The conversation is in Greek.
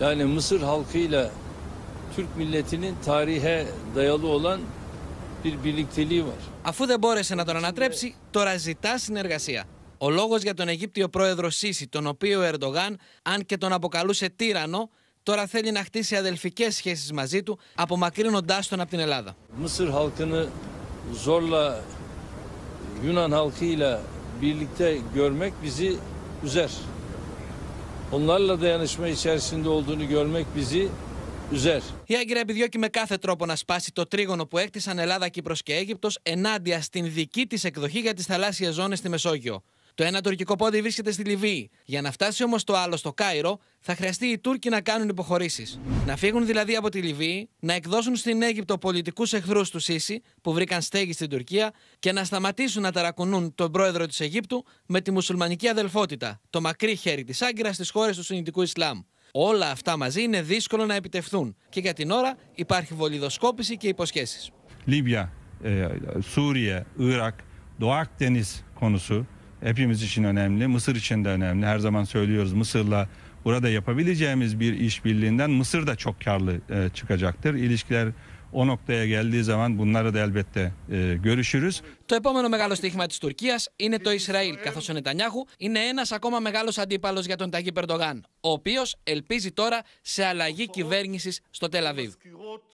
Yani Mısır halkıyla Türk milletinin tarihe dayalı olan bir birlikteliği var. Αφού δεν μπόρεσε να τον ανατρέψει, τώρα ζητά συνεργασία. Ο λόγος για τον Αιγύπτιο πρόεδρο Σίση, τον οποίο ο Ερντογάν, αν και τον αποκαλούσε τύρανο, τώρα θέλει να χτίσει αδελφικές σχέσεις μαζί του, απομακρύνοντάς τον από την Ελλάδα. Mısır halkını zorla Yunan halkıyla birlikte görmek bizi üzer. Onlarla dayanışma içerisinde Η Άγκυρα επιδιώκει με κάθε τρόπο να σπάσει το τρίγωνο που έκτισαν Ελλάδα, Κύπρος και Αίγυπτος ενάντια στην δική της εκδοχή για τις θαλάσσιες ζώνες στη Μεσόγειο. Το ένα τουρκικό πόδι βρίσκεται στη Λιβύη. Για να φτάσει όμως το άλλο στο Κάιρο, θα χρειαστεί οι Τούρκοι να κάνουν υποχωρήσεις. Να φύγουν δηλαδή από τη Λιβύη, να εκδώσουν στην Αίγυπτο πολιτικούς εχθρούς του Σisi που βρήκαν στέγη στην Τουρκία και να σταματήσουν να ταρακουνούν τον πρόεδρο της Αιγύπτου με τη μουσουλμανική αδελφότητα, το μακρύ χέρι της Άγκυρας στι χώρες του Σουνητικού Ισλάμ. Όλα αυτά μαζί είναι δύσκολο να επιτευχθούν και για την ώρα υπάρχει βολιδοσκόπηση και υποσχέσεις. Λίβια, ε, Σούρια, Ιράκ, το konusu hepimiz için önemli. Mısır için de önemli. Her zaman söylüyoruz Mısır'la burada yapabileceğimiz bir işbirliğinden Mısır da çok karlı e, çıkacaktır. İlişkiler o noktaya geldiği zaman bunları da elbette e, görüşürüz. Το επόμενο μεγάλο στοίχημα της Τουρκίας είναι το Ισραήλ, καθώς ο Νετανιάχου είναι ένας ακόμα μεγάλος αντίπαλος για τον Ταγί Περντογάν, ο οποίος ελπίζει τώρα σε αλλαγή κυβέρνησης στο Τελαβίβ.